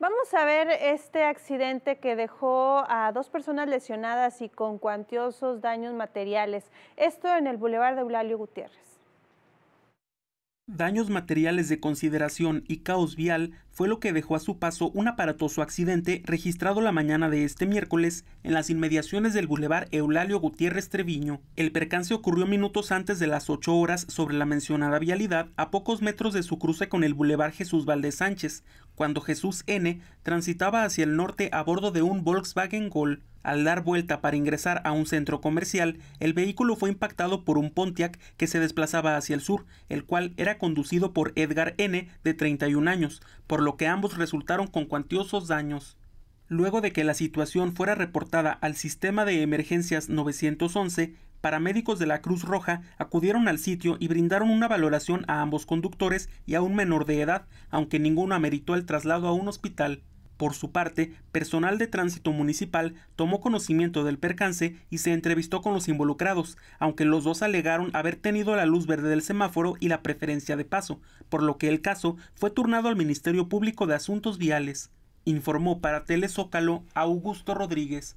Vamos a ver este accidente que dejó a dos personas lesionadas y con cuantiosos daños materiales. Esto en el Boulevard de Eulalio Gutiérrez. Daños materiales de consideración y caos vial fue lo que dejó a su paso un aparatoso accidente registrado la mañana de este miércoles en las inmediaciones del Boulevard Eulalio Gutiérrez Treviño. El percance ocurrió minutos antes de las 8 horas sobre la mencionada vialidad a pocos metros de su cruce con el Boulevard Jesús Valdez Sánchez, cuando Jesús N transitaba hacia el norte a bordo de un Volkswagen Gol. Al dar vuelta para ingresar a un centro comercial, el vehículo fue impactado por un Pontiac que se desplazaba hacia el sur, el cual era conducido por Edgar N., de 31 años, por lo que ambos resultaron con cuantiosos daños. Luego de que la situación fuera reportada al sistema de emergencias 911, paramédicos de la Cruz Roja acudieron al sitio y brindaron una valoración a ambos conductores y a un menor de edad, aunque ninguno ameritó el traslado a un hospital. Por su parte, personal de tránsito municipal tomó conocimiento del percance y se entrevistó con los involucrados, aunque los dos alegaron haber tenido la luz verde del semáforo y la preferencia de paso, por lo que el caso fue turnado al Ministerio Público de Asuntos Viales. Informó para Telezócalo Augusto Rodríguez.